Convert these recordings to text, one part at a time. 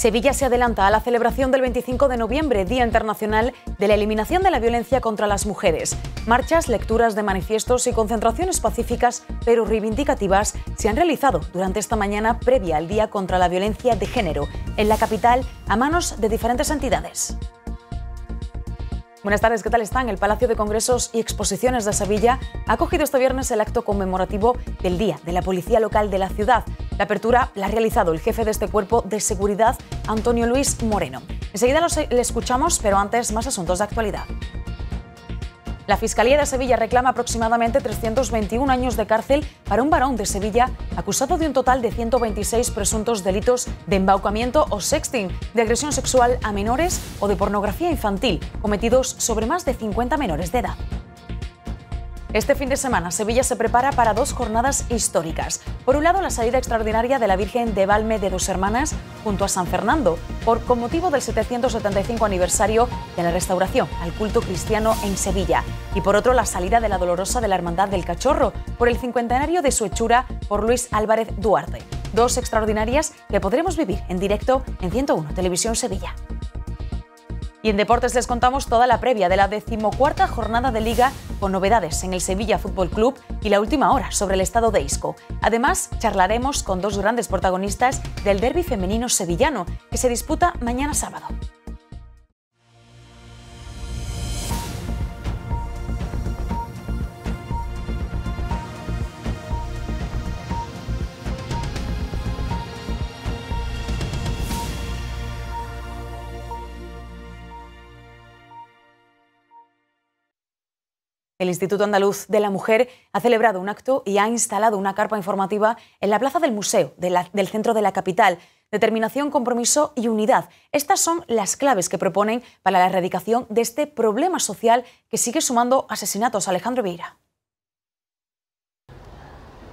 Sevilla se adelanta a la celebración del 25 de noviembre, Día Internacional de la Eliminación de la Violencia contra las Mujeres. Marchas, lecturas de manifiestos y concentraciones pacíficas, pero reivindicativas, se han realizado durante esta mañana previa al Día contra la Violencia de Género, en la capital, a manos de diferentes entidades. Buenas tardes, ¿qué tal están? El Palacio de Congresos y Exposiciones de Sevilla ha acogido este viernes el acto conmemorativo del Día de la Policía Local de la ciudad. La apertura la ha realizado el jefe de este cuerpo de seguridad, Antonio Luis Moreno. Enseguida lo le escuchamos, pero antes más asuntos de actualidad. La Fiscalía de Sevilla reclama aproximadamente 321 años de cárcel para un varón de Sevilla acusado de un total de 126 presuntos delitos de embaucamiento o sexting, de agresión sexual a menores o de pornografía infantil cometidos sobre más de 50 menores de edad. Este fin de semana, Sevilla se prepara para dos jornadas históricas. Por un lado, la salida extraordinaria de la Virgen de Valme de Dos Hermanas junto a San Fernando, por, con motivo del 775 aniversario de la restauración al culto cristiano en Sevilla. Y por otro, la salida de la Dolorosa de la Hermandad del Cachorro, por el cincuentenario de su hechura por Luis Álvarez Duarte. Dos extraordinarias que podremos vivir en directo en 101 Televisión Sevilla. Y en deportes les contamos toda la previa de la decimocuarta jornada de liga con novedades en el Sevilla Fútbol Club y la última hora sobre el estado de Isco. Además, charlaremos con dos grandes protagonistas del derby femenino sevillano que se disputa mañana sábado. el Instituto Andaluz de la Mujer ha celebrado un acto y ha instalado una carpa informativa en la plaza del Museo del centro de la capital. Determinación, compromiso y unidad. Estas son las claves que proponen para la erradicación de este problema social que sigue sumando asesinatos. a Alejandro Vieira.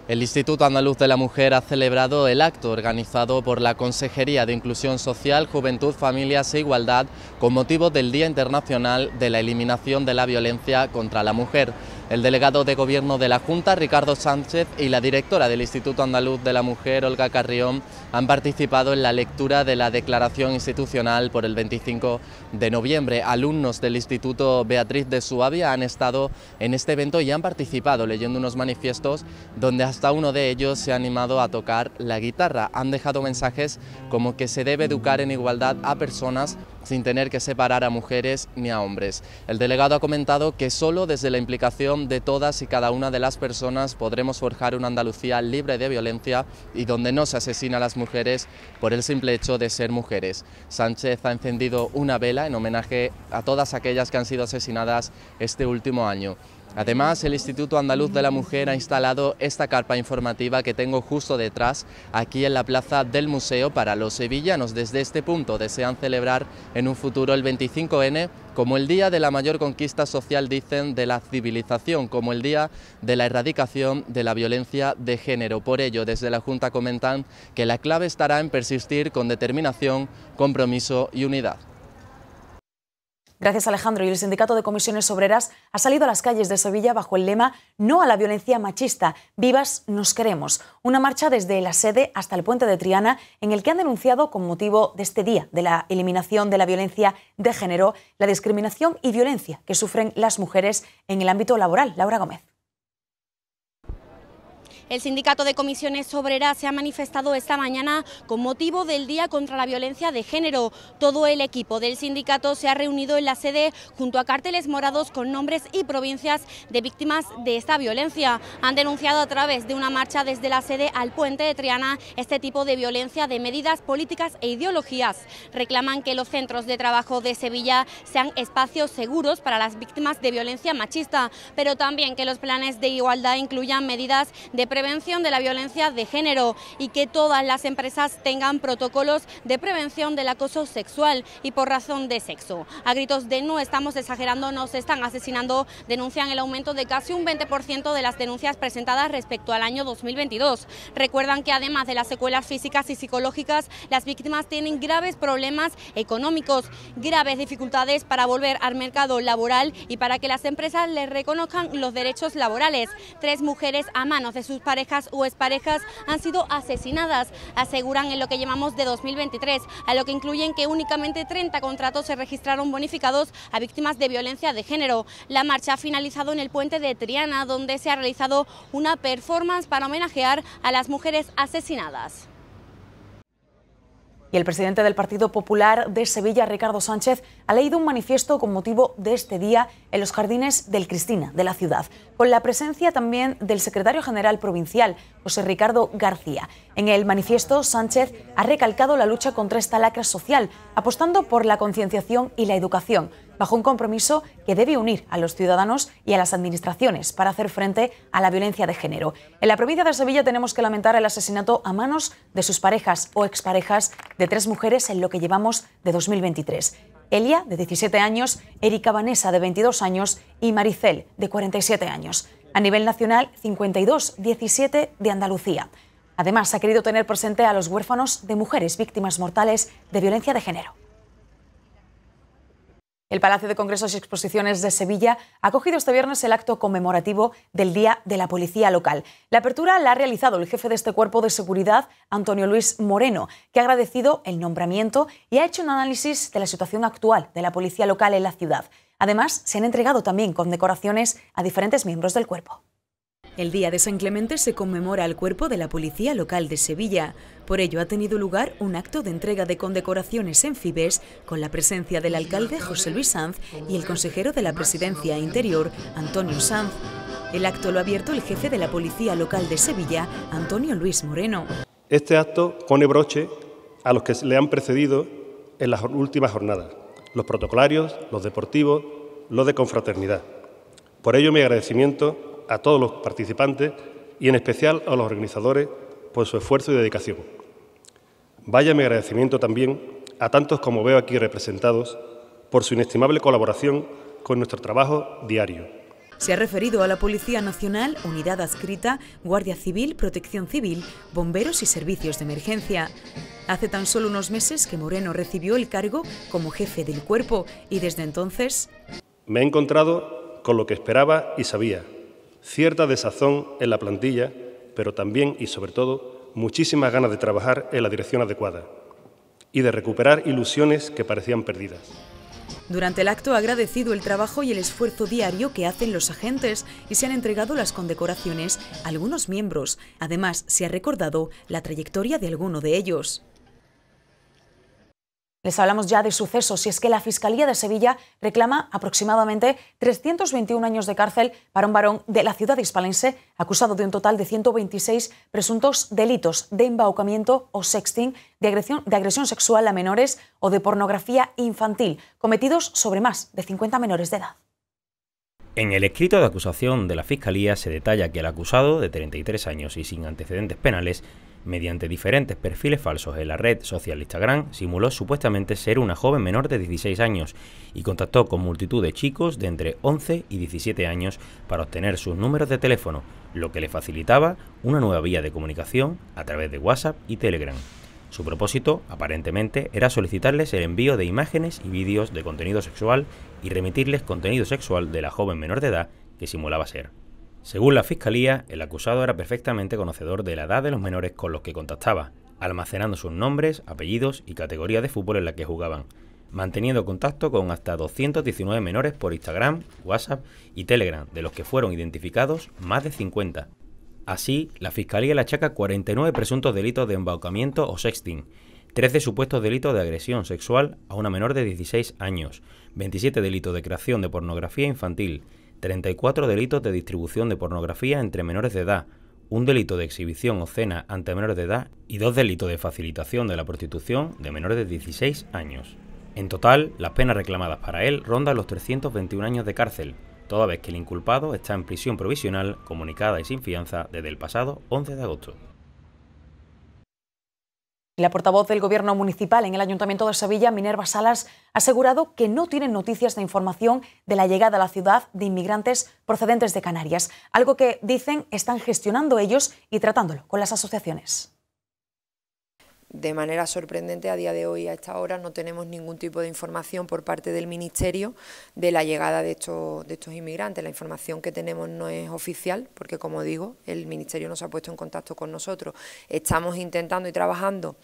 El Instituto Andaluz de la Mujer ha celebrado el acto organizado por la Consejería de Inclusión Social, Juventud, Familias e Igualdad con motivo del Día Internacional de la Eliminación de la Violencia contra la Mujer. El delegado de Gobierno de la Junta, Ricardo Sánchez, y la directora del Instituto Andaluz de la Mujer, Olga Carrión, han participado en la lectura de la declaración institucional por el 25 de noviembre. Alumnos del Instituto Beatriz de Suabia han estado en este evento y han participado leyendo unos manifiestos donde hasta uno de ellos se ha animado a tocar la guitarra. Han dejado mensajes como que se debe educar en igualdad a personas sin tener que separar a mujeres ni a hombres. El delegado ha comentado que solo desde la implicación de todas y cada una de las personas podremos forjar una Andalucía libre de violencia y donde no se asesina a las mujeres por el simple hecho de ser mujeres. Sánchez ha encendido una vela en homenaje a todas aquellas que han sido asesinadas este último año. Además, el Instituto Andaluz de la Mujer ha instalado esta carpa informativa que tengo justo detrás, aquí en la plaza del museo para los sevillanos. Desde este punto desean celebrar en un futuro el 25N como el día de la mayor conquista social, dicen, de la civilización, como el día de la erradicación de la violencia de género. Por ello, desde la Junta comentan que la clave estará en persistir con determinación, compromiso y unidad. Gracias Alejandro. Y el Sindicato de Comisiones Obreras ha salido a las calles de Sevilla bajo el lema No a la violencia machista, vivas nos queremos. Una marcha desde la sede hasta el puente de Triana en el que han denunciado con motivo de este día de la eliminación de la violencia de género, la discriminación y violencia que sufren las mujeres en el ámbito laboral. Laura Gómez. El sindicato de comisiones obreras se ha manifestado esta mañana con motivo del Día contra la Violencia de Género. Todo el equipo del sindicato se ha reunido en la sede junto a carteles morados con nombres y provincias de víctimas de esta violencia. Han denunciado a través de una marcha desde la sede al puente de Triana este tipo de violencia de medidas políticas e ideologías. Reclaman que los centros de trabajo de Sevilla sean espacios seguros para las víctimas de violencia machista, pero también que los planes de igualdad incluyan medidas de prevención de la violencia de género y que todas las empresas tengan protocolos de prevención del acoso sexual y por razón de sexo. A gritos de no estamos exagerando, nos están asesinando, denuncian el aumento de casi un 20% de las denuncias presentadas respecto al año 2022. Recuerdan que además de las secuelas físicas y psicológicas, las víctimas tienen graves problemas económicos, graves dificultades para volver al mercado laboral y para que las empresas les reconozcan los derechos laborales. Tres mujeres a manos de sus parejas o exparejas han sido asesinadas, aseguran en lo que llamamos de 2023, a lo que incluyen que únicamente 30 contratos se registraron bonificados a víctimas de violencia de género. La marcha ha finalizado en el puente de Triana, donde se ha realizado una performance para homenajear a las mujeres asesinadas. Y el presidente del Partido Popular de Sevilla, Ricardo Sánchez, ha leído un manifiesto con motivo de este día en los jardines del Cristina, de la ciudad, con la presencia también del secretario general provincial, José Ricardo García. En el manifiesto, Sánchez ha recalcado la lucha contra esta lacra social, apostando por la concienciación y la educación bajo un compromiso que debe unir a los ciudadanos y a las administraciones para hacer frente a la violencia de género. En la provincia de Sevilla tenemos que lamentar el asesinato a manos de sus parejas o exparejas de tres mujeres en lo que llevamos de 2023. Elia, de 17 años, Erika Vanessa, de 22 años y Maricel, de 47 años. A nivel nacional, 52-17 de Andalucía. Además, ha querido tener presente a los huérfanos de mujeres víctimas mortales de violencia de género. El Palacio de Congresos y Exposiciones de Sevilla ha acogido este viernes el acto conmemorativo del Día de la Policía Local. La apertura la ha realizado el jefe de este cuerpo de seguridad, Antonio Luis Moreno, que ha agradecido el nombramiento y ha hecho un análisis de la situación actual de la Policía Local en la ciudad. Además, se han entregado también condecoraciones a diferentes miembros del cuerpo. El Día de San Clemente se conmemora al cuerpo de la Policía Local de Sevilla. Por ello ha tenido lugar un acto de entrega de condecoraciones en Fibes con la presencia del alcalde José Luis Sanz y el consejero de la Presidencia Interior, Antonio Sanz. El acto lo ha abierto el jefe de la Policía Local de Sevilla, Antonio Luis Moreno. Este acto pone broche a los que le han precedido en las últimas jornadas, los protocolarios, los deportivos, los de confraternidad. Por ello mi agradecimiento a todos los participantes y en especial a los organizadores por su esfuerzo y dedicación. Vaya mi agradecimiento también a tantos como veo aquí representados por su inestimable colaboración con nuestro trabajo diario. Se ha referido a la Policía Nacional, Unidad Adscrita, Guardia Civil, Protección Civil, Bomberos y Servicios de Emergencia. Hace tan solo unos meses que Moreno recibió el cargo como jefe del cuerpo y desde entonces... Me he encontrado con lo que esperaba y sabía, cierta desazón en la plantilla, pero también y sobre todo muchísimas ganas de trabajar en la dirección adecuada y de recuperar ilusiones que parecían perdidas. Durante el acto ha agradecido el trabajo y el esfuerzo diario que hacen los agentes y se han entregado las condecoraciones a algunos miembros. Además, se ha recordado la trayectoria de alguno de ellos. Les hablamos ya de sucesos y es que la Fiscalía de Sevilla reclama aproximadamente 321 años de cárcel para un varón de la ciudad hispalense acusado de un total de 126 presuntos delitos de embaucamiento o sexting, de agresión, de agresión sexual a menores o de pornografía infantil cometidos sobre más de 50 menores de edad. En el escrito de acusación de la Fiscalía se detalla que el acusado, de 33 años y sin antecedentes penales, Mediante diferentes perfiles falsos en la red social Instagram, simuló supuestamente ser una joven menor de 16 años y contactó con multitud de chicos de entre 11 y 17 años para obtener sus números de teléfono, lo que le facilitaba una nueva vía de comunicación a través de WhatsApp y Telegram. Su propósito, aparentemente, era solicitarles el envío de imágenes y vídeos de contenido sexual y remitirles contenido sexual de la joven menor de edad que simulaba ser. Según la Fiscalía, el acusado era perfectamente conocedor de la edad de los menores con los que contactaba, almacenando sus nombres, apellidos y categoría de fútbol en la que jugaban, manteniendo contacto con hasta 219 menores por Instagram, WhatsApp y Telegram, de los que fueron identificados más de 50. Así, la Fiscalía le achaca 49 presuntos delitos de embaucamiento o sexting, 13 supuestos delitos de agresión sexual a una menor de 16 años, 27 delitos de creación de pornografía infantil, 34 delitos de distribución de pornografía entre menores de edad, un delito de exhibición o cena ante menores de edad y dos delitos de facilitación de la prostitución de menores de 16 años. En total, las penas reclamadas para él rondan los 321 años de cárcel, toda vez que el inculpado está en prisión provisional, comunicada y sin fianza desde el pasado 11 de agosto. La portavoz del Gobierno Municipal en el Ayuntamiento de Sevilla, Minerva Salas, ha asegurado que no tienen noticias de información de la llegada a la ciudad de inmigrantes procedentes de Canarias, algo que dicen están gestionando ellos y tratándolo con las asociaciones de manera sorprendente, a día de hoy, a esta hora, no tenemos ningún tipo de información por parte del Ministerio de la llegada de estos, de estos inmigrantes. La información que tenemos no es oficial, porque, como digo, el Ministerio nos ha puesto en contacto con nosotros. Estamos intentando y trabajando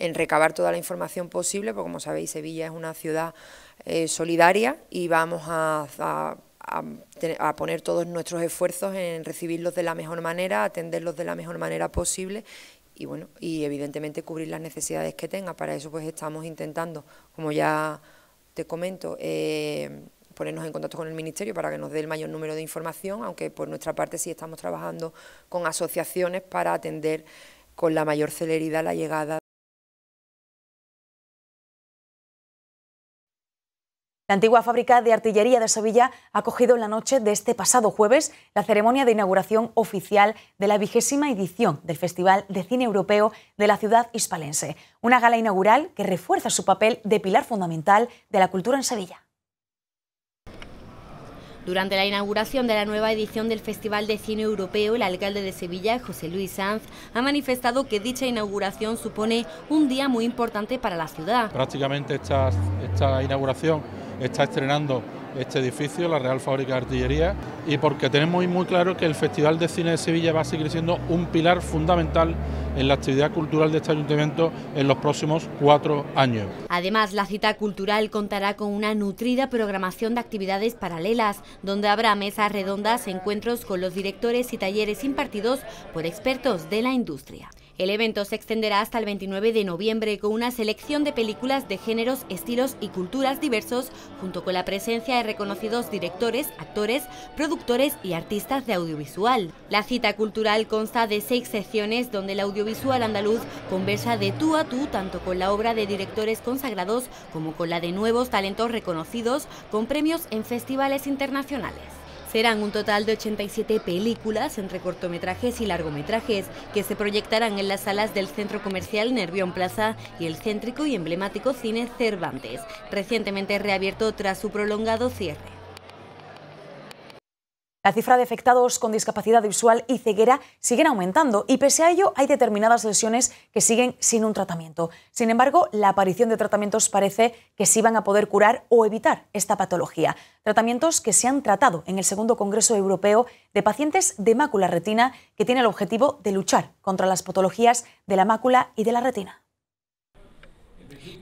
en recabar toda la información posible, porque, como sabéis, Sevilla es una ciudad eh, solidaria y vamos a, a, poner todos nuestros esfuerzos en recibirlos de la mejor manera, atenderlos de la mejor manera posible y bueno, y evidentemente cubrir las necesidades que tenga. Para eso pues estamos intentando, como ya te comento, eh, ponernos en contacto con el Ministerio para que nos dé el mayor número de información, aunque por nuestra parte sí estamos trabajando con asociaciones para atender con la mayor celeridad la llegada. La antigua fábrica de artillería de Sevilla ha acogido en la noche de este pasado jueves la ceremonia de inauguración oficial de la vigésima edición del Festival de Cine Europeo de la ciudad hispalense, una gala inaugural que refuerza su papel de pilar fundamental de la cultura en Sevilla. Durante la inauguración de la nueva edición del Festival de Cine Europeo, el alcalde de Sevilla, José Luis Sanz, ha manifestado que dicha inauguración supone un día muy importante para la ciudad. Prácticamente esta, esta inauguración está estrenando este edificio, la Real Fábrica de Artillería, y porque tenemos muy claro que el Festival de Cine de Sevilla va a seguir siendo un pilar fundamental en la actividad cultural de este ayuntamiento en los próximos cuatro años. Además, la cita cultural contará con una nutrida programación de actividades paralelas, donde habrá mesas redondas, encuentros con los directores y talleres impartidos por expertos de la industria. El evento se extenderá hasta el 29 de noviembre con una selección de películas de géneros, estilos y culturas diversos, junto con la presencia de reconocidos directores, actores, productores y artistas de audiovisual. La cita cultural consta de seis secciones donde el audiovisual andaluz conversa de tú a tú tanto con la obra de directores consagrados como con la de nuevos talentos reconocidos con premios en festivales internacionales. Serán un total de 87 películas entre cortometrajes y largometrajes que se proyectarán en las salas del Centro Comercial Nervión Plaza y el céntrico y emblemático cine Cervantes, recientemente reabierto tras su prolongado cierre. La cifra de afectados con discapacidad visual y ceguera siguen aumentando y pese a ello hay determinadas lesiones que siguen sin un tratamiento. Sin embargo, la aparición de tratamientos parece que sí van a poder curar o evitar esta patología. Tratamientos que se han tratado en el segundo Congreso Europeo de Pacientes de Mácula Retina que tiene el objetivo de luchar contra las patologías de la mácula y de la retina.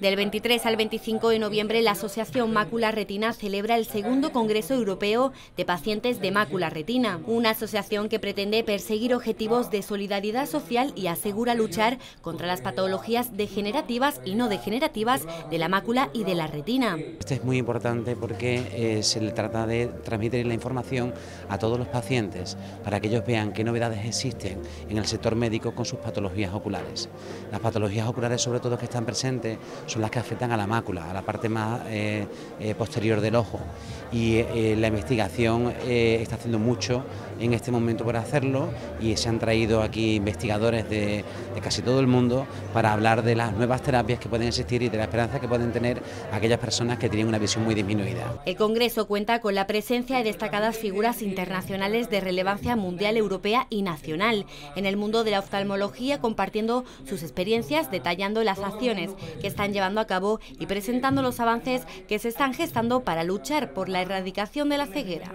Del 23 al 25 de noviembre, la Asociación Mácula Retina celebra el segundo Congreso Europeo de Pacientes de Mácula Retina, una asociación que pretende perseguir objetivos de solidaridad social y asegura luchar contra las patologías degenerativas y no degenerativas de la mácula y de la retina. Esto es muy importante porque eh, se le trata de transmitir la información a todos los pacientes para que ellos vean qué novedades existen en el sector médico con sus patologías oculares. Las patologías oculares sobre todo que están presentes son las que afectan a la mácula, a la parte más eh, eh, posterior del ojo. Y eh, la investigación está haciendo mucho en este momento por hacerlo y se han traído aquí investigadores de, de, casi todo el mundo para hablar de las nuevas terapias que pueden existir y de la esperanza que pueden tener aquellas personas que tienen una visión muy disminuida. El Congreso cuenta con la presencia de destacadas figuras internacionales de relevancia mundial, europea y nacional en el mundo de la oftalmología, compartiendo sus experiencias, detallando las acciones que están llevando a cabo y presentando los avances que se están gestando para luchar por la erradicación de la ceguera.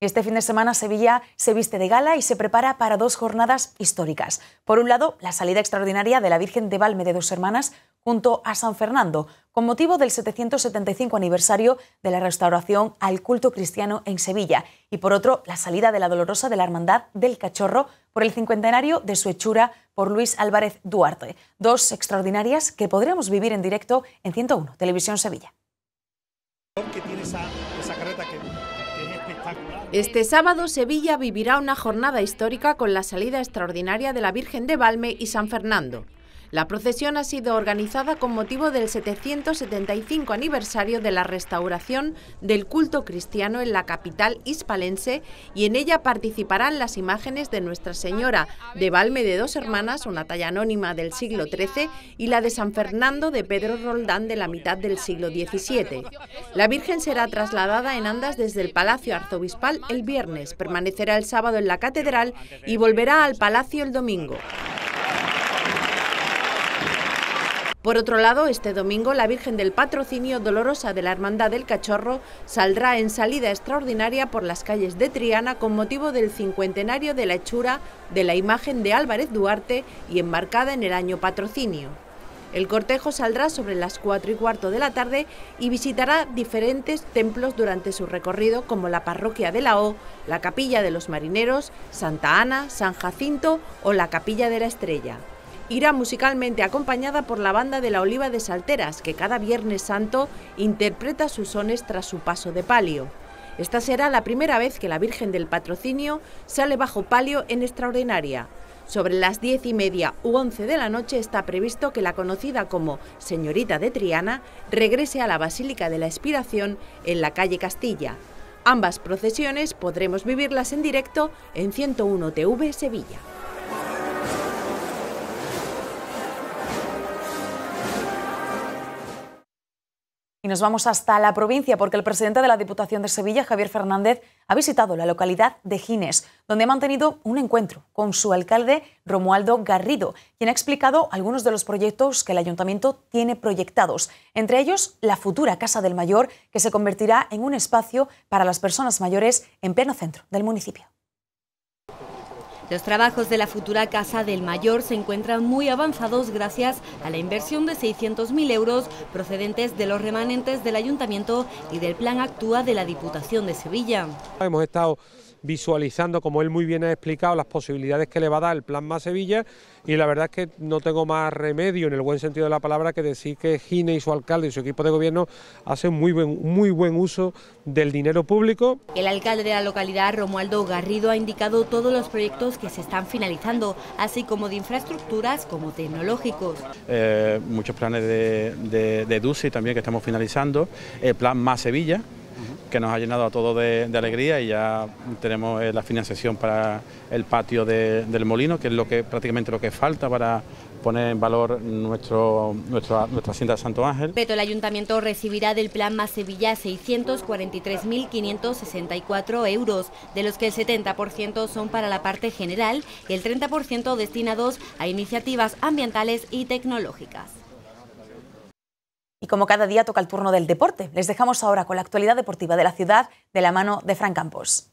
Este fin de semana Sevilla se viste de gala y se prepara para dos jornadas históricas. Por un lado, la salida extraordinaria de la Virgen de Valme de Dos Hermanas junto a San Fernando, con motivo del 775 aniversario de la restauración al culto cristiano en Sevilla, y por otro, la salida de la Dolorosa de la Hermandad del Cachorro por el cincuentenario de su hechura por Luis Álvarez Duarte. Dos extraordinarias que podríamos vivir en directo en 101, Televisión Sevilla. Este sábado Sevilla vivirá una jornada histórica con la salida extraordinaria de la Virgen de Valme y San Fernando. La procesión ha sido organizada con motivo del 775 aniversario de la restauración del culto cristiano en la capital hispalense y en ella participarán las imágenes de Nuestra Señora de Valme de Dos Hermanas, una talla anónima del siglo XIII, y la de San Fernando de Pedro Roldán de la mitad del siglo XVII. La Virgen será trasladada en andas desde el Palacio Arzobispal el viernes, permanecerá el sábado en la catedral y volverá al Palacio el domingo. Por otro lado, este domingo la Virgen del Patrocinio Dolorosa de la Hermandad del Cachorro saldrá en salida extraordinaria por las calles de Triana con motivo del cincuentenario de la hechura de la imagen de Álvarez Duarte y embarcada en el año patrocinio. El cortejo saldrá sobre las 4 y cuarto de la tarde y visitará diferentes templos durante su recorrido como la parroquia de la O, la capilla de los marineros, Santa Ana, San Jacinto o la capilla de la Estrella irá musicalmente acompañada por la banda de la Oliva de Salteras, que cada Viernes Santo interpreta sus sones tras su paso de palio. Esta será la primera vez que la Virgen del Patrocinio sale bajo palio en extraordinaria. Sobre las diez y media u once de la noche está previsto que la conocida como Señorita de Triana regrese a la Basílica de la Espiración en la calle Castilla. Ambas procesiones podremos vivirlas en directo en 101 TV Sevilla. Y nos vamos hasta la provincia porque el presidente de la Diputación de Sevilla, Javier Fernández, ha visitado la localidad de Gines, donde ha mantenido un encuentro con su alcalde Romualdo Garrido, quien ha explicado algunos de los proyectos que el ayuntamiento tiene proyectados, entre ellos la futura Casa del Mayor, que se convertirá en un espacio para las personas mayores en pleno centro del municipio. Los trabajos de la futura Casa del Mayor se encuentran muy avanzados gracias a la inversión de 600.000 euros procedentes de los remanentes del Ayuntamiento y del Plan Actúa de la Diputación de Sevilla. Hemos estado visualizando, como él muy bien ha explicado, las posibilidades que le va a dar el Plan Más Sevilla y la verdad es que no tengo más remedio, en el buen sentido de la palabra, que decir que Gine y su alcalde y su equipo de gobierno hacen muy buen, muy buen uso del dinero público. El alcalde de la localidad, Romualdo Garrido, ha indicado todos los proyectos que se están finalizando, así como de infraestructuras como tecnológicos. Eh, muchos planes de, de, de DUCI también que estamos finalizando, el Plan Más Sevilla, que nos ha llenado a todos de, alegría y ya tenemos eh, la financiación para el patio del molino, que es lo que prácticamente lo que falta para poner en valor nuestro, nuestra, nuestra hacienda de Santo Ángel. el ayuntamiento recibirá del plan Más Sevilla 643.564 euros, de los que el 70% son para la parte general y el 30% destinados a iniciativas ambientales y tecnológicas. Y como cada día toca el turno del deporte, les dejamos ahora con la actualidad deportiva de la ciudad de la mano de Fran Campos.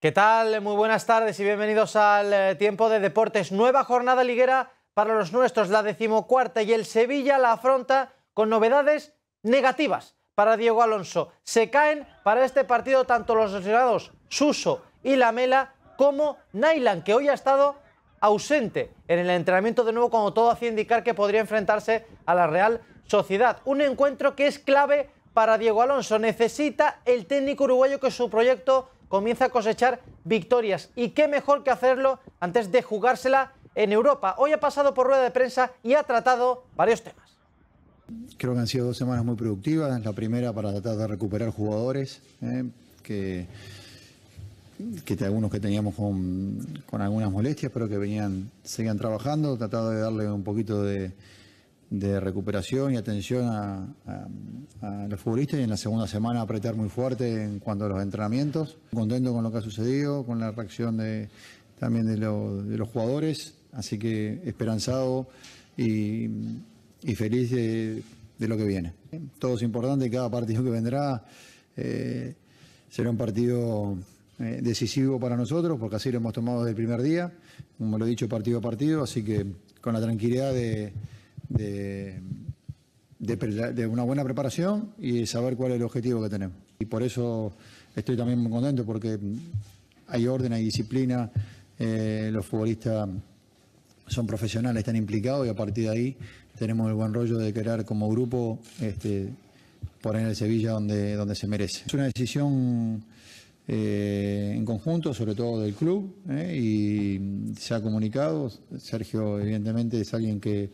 ¿Qué tal? Muy buenas tardes y bienvenidos al eh, tiempo de deportes. Nueva jornada liguera para los nuestros, la decimocuarta, y el Sevilla la afronta con novedades negativas para Diego Alonso. Se caen para este partido tanto los lesionados Suso y Lamela como Nailan, que hoy ha estado ausente en el entrenamiento de nuevo como todo hacía indicar que podría enfrentarse a la Real Sociedad. Un encuentro que es clave para Diego Alonso. Necesita el técnico uruguayo que su proyecto comienza a cosechar victorias. ¿Y qué mejor que hacerlo antes de jugársela en Europa? Hoy ha pasado por rueda de prensa y ha tratado varios temas. Creo que han sido dos semanas muy productivas. La primera para tratar de recuperar jugadores eh, que que algunos que teníamos con, algunas molestias, pero que venían, seguían trabajando, tratado de darle un poquito de, recuperación y atención a, los futbolistas y en la segunda semana apretar muy fuerte en cuanto a los entrenamientos. Contento con lo que ha sucedido, con la reacción también de, los jugadores, así que esperanzado y, feliz de, lo que viene. Todo es importante, cada partido que vendrá eh, será un partido eh, decisivo para nosotros, porque así lo hemos tomado desde el primer día, como lo he dicho partido a partido, así que con la tranquilidad de, de, una buena preparación y de saber cuál es el objetivo que tenemos. Y por eso estoy también muy contento, porque hay orden, hay disciplina, eh, los futbolistas son profesionales, están implicados y a partir de ahí tenemos el buen rollo de querer como grupo este, poner el Sevilla donde, donde se merece. Es una decisión eh, en conjunto, sobre todo del club, eh, y se ha comunicado. Sergio, evidentemente, es alguien que,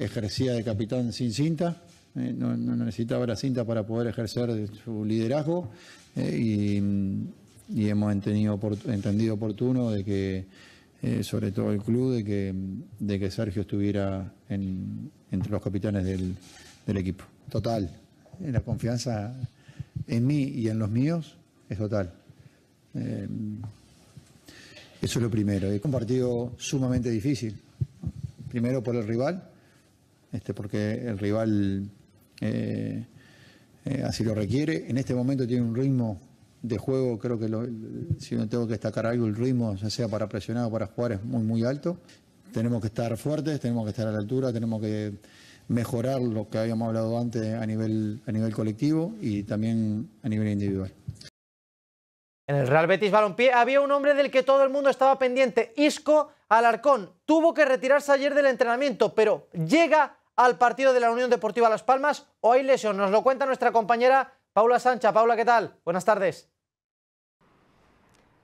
ejercía de capitán sin cinta, eh, no, necesitaba la cinta para poder ejercer su liderazgo, y, hemos entendido, entendido oportuno de que, sobre todo el club, de que, de que Sergio estuviera entre los capitanes del, del equipo. Total, la confianza en mí y en los míos es total. Eh, eso es lo primero. Es un partido sumamente difícil. Primero por el rival, este, porque el rival eh, eh, así lo requiere. En este momento tiene un ritmo de juego, creo que si no tengo que destacar algo, el ritmo, ya sea para presionar o para jugar, es muy, muy alto. Tenemos que estar fuertes, tenemos que estar a la altura, tenemos que mejorar lo que habíamos hablado antes a nivel, a nivel colectivo y también a nivel individual. En el Real Betis Balompié había un hombre del que todo el mundo estaba pendiente, Isco Alarcón. Tuvo que retirarse ayer del entrenamiento, pero llega al partido de la Unión Deportiva Las Palmas o hay lesión. Nos lo cuenta nuestra compañera Paula Sancha. Paula, ¿qué tal? Buenas tardes.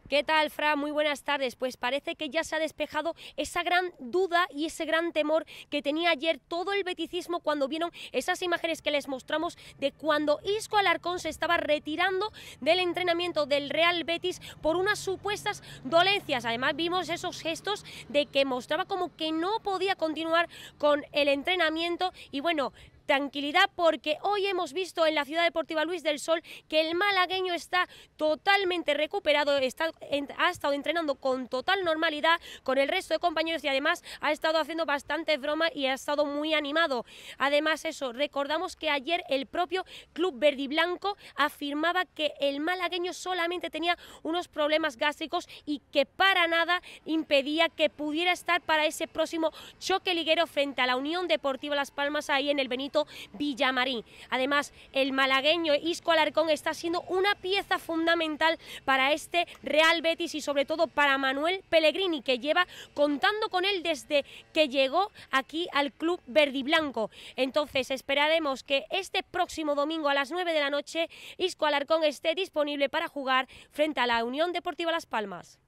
¿Qué tal, Fra? Muy buenas tardes. Pues parece que ya se ha despejado esa gran duda y ese gran temor que tenía ayer todo el beticismo cuando vieron esas imágenes que les mostramos de cuando Isco Alarcón se estaba retirando del entrenamiento del Real Betis por unas supuestas dolencias. Además, vimos esos gestos de que mostraba como que no podía continuar con el entrenamiento y bueno, tranquilidad porque hoy hemos visto en la ciudad deportiva Luis del Sol que el malagueño está totalmente recuperado, está, ha estado entrenando con total normalidad con el resto de compañeros y además ha estado haciendo bastantes bromas y ha estado muy animado. Además eso, recordamos que ayer el propio Club verdiblanco Blanco afirmaba que el malagueño solamente tenía unos problemas gástricos y que para nada impedía que pudiera estar para ese próximo choque liguero frente a la Unión Deportiva Las Palmas ahí en el Benito Villamarín. Además, el malagueño Isco Alarcón está siendo una pieza fundamental para este Real Betis y sobre todo para Manuel Pellegrini, que lleva contando con él desde que llegó aquí al club verdiblanco. Entonces, esperaremos que este próximo domingo a las 9 de la noche Isco Alarcón esté disponible para jugar frente a la Unión Deportiva Las Palmas.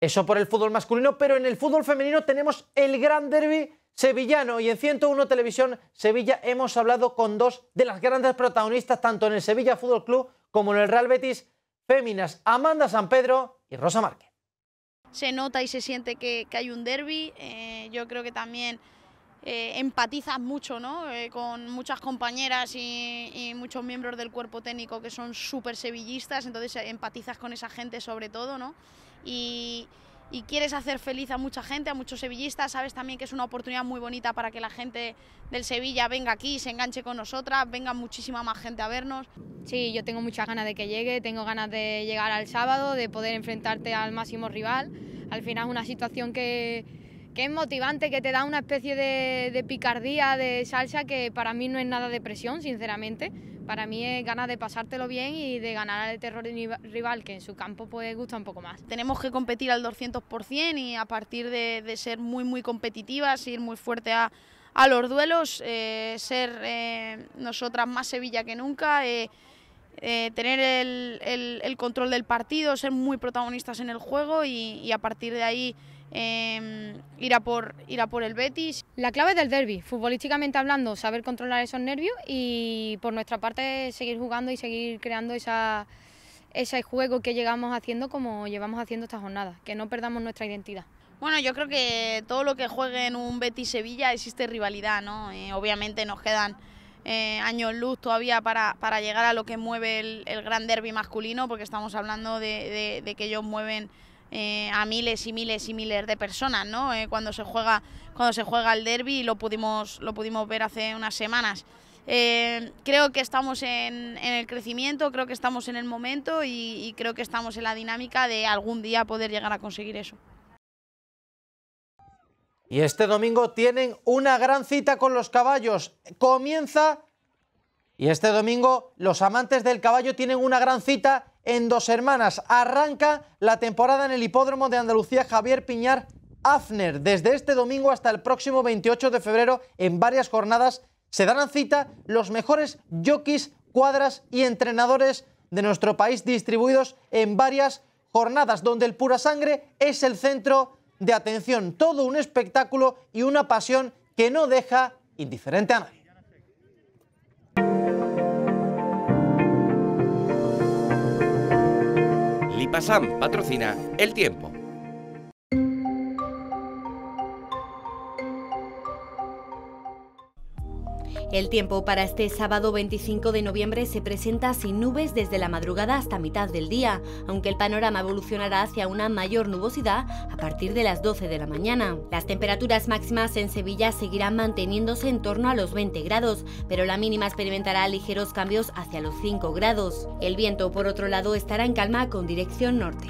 Eso por el fútbol masculino, pero en el fútbol femenino tenemos el gran derby sevillano y en 101 Televisión Sevilla hemos hablado con dos de las grandes protagonistas tanto en el Sevilla Fútbol Club como en el Real Betis Féminas, Amanda San Pedro y Rosa Márquez. Se nota y se siente que, hay un derby, eh, yo creo que también eh, empatizas mucho ¿no? Eh, con muchas compañeras y, y, muchos miembros del cuerpo técnico que son súper sevillistas, entonces empatizas con esa gente sobre todo ¿no? y, y quieres hacer feliz a mucha gente, a muchos sevillistas, sabes también que es una oportunidad muy bonita para que la gente del Sevilla venga aquí, se enganche con nosotras, venga muchísima más gente a vernos. Sí, yo tengo muchas ganas de que llegue, tengo ganas de llegar al sábado, de poder enfrentarte al máximo rival. Al final es una situación que, es motivante, que te da una especie de, de picardía, de salsa, que para mí no es nada de presión, sinceramente, para mí es ganas de pasártelo bien y de ganar al terror rival, que en su campo pues gusta un poco más. Tenemos que competir al 200% y a partir de, ser muy, muy competitivas, ir muy fuerte a, a los duelos, eh, ser eh, nosotras más Sevilla que nunca. Eh, tener el, control del partido, ser muy protagonistas en el juego y a partir de ahí eh, em, ir, a por, por el Betis. La clave del derby, futbolísticamente hablando, saber controlar esos nervios y por nuestra parte seguir jugando y seguir creando esa, ese juego que llegamos haciendo como llevamos haciendo esta jornada, que no perdamos nuestra identidad. Bueno, yo creo que todo lo que juegue en un Betis-Sevilla existe rivalidad, ¿no? Eh, obviamente nos quedan eh, años luz todavía para, llegar a lo que mueve el, gran derby masculino, porque estamos hablando de, de que ellos mueven eh, a miles y miles y miles de personas, ¿no? Eh, cuando se juega cuando se juega el derby lo pudimos lo pudimos ver hace unas semanas. Eh, creo que estamos en, el crecimiento, creo que estamos en el momento y creo que estamos en la dinámica de algún día poder llegar a conseguir eso. Y este domingo tienen una gran cita con los caballos. Comienza y este domingo los amantes del caballo tienen una gran cita en Dos Hermanas. Arranca la temporada en el Hipódromo de Andalucía Javier Piñar Afner. Desde este domingo hasta el próximo 28 de febrero, en varias jornadas, se darán cita los mejores jockeys, cuadras y entrenadores de nuestro país distribuidos en varias jornadas, donde el pura sangre es el centro de atención. Todo un espectáculo y una pasión que no deja indiferente a nadie. PASAM patrocina El Tiempo. El tiempo para este sábado 25 de noviembre se presenta sin nubes desde la madrugada hasta mitad del día, aunque el panorama evolucionará hacia una mayor nubosidad a partir de las 12 de la mañana. Las temperaturas máximas en Sevilla seguirán manteniéndose en torno a los 20 grados, pero la mínima experimentará ligeros cambios hacia los 5 grados. El viento, por otro lado, estará en calma con dirección norte.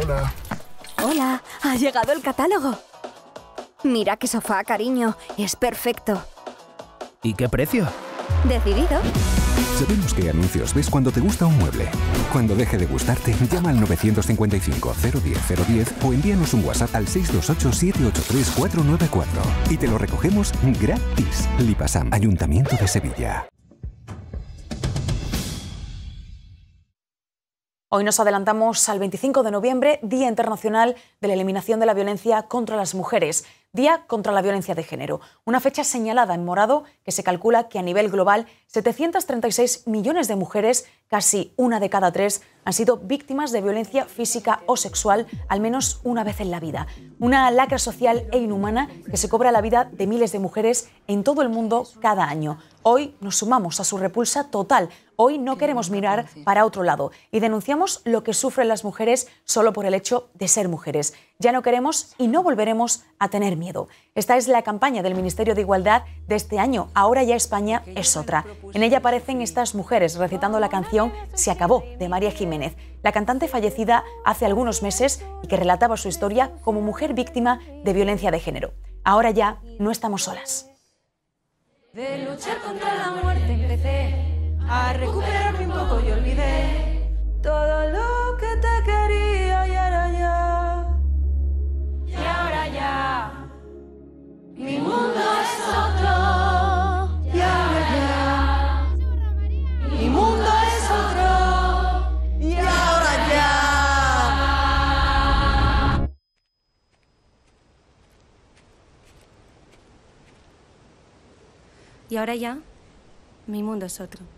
Hola. Hola, ha llegado el catálogo. Mira qué sofá, cariño. Es perfecto. ¿Y qué precio? Decidido. Sabemos qué anuncios ves cuando te gusta un mueble. Cuando deje de gustarte, llama al 955-010-010 o envíanos un WhatsApp al 628-783-494 y te lo recogemos gratis. Lipasam, Ayuntamiento de Sevilla. Hoy nos adelantamos al 25 de noviembre, Día Internacional de la Eliminación de la Violencia contra las Mujeres. Día contra la Violencia de Género, una fecha señalada en morado que se calcula que a nivel global 736 millones de mujeres, casi una de cada tres, han sido víctimas de violencia física o sexual al menos una vez en la vida. Una lacra social e inhumana que se cobra la vida de miles de mujeres en todo el mundo cada año. Hoy nos sumamos a su repulsa total. Hoy no queremos mirar para otro lado y denunciamos lo que sufren las mujeres solo por el hecho de ser mujeres. Ya no queremos y no volveremos a tener miedo. Esta es la campaña del Ministerio de Igualdad de este año. Ahora ya España es otra. En ella aparecen estas mujeres recitando la canción Se acabó de María Jiménez, la cantante fallecida hace algunos meses y que relataba su historia como mujer víctima de violencia de género. Ahora ya no estamos solas. De luchar contra la muerte a todo lo que te quería. Mi mundo es otro, ahora ya. Mi mundo es otro, y ahora ya. Y ahora ya, mi mundo es otro.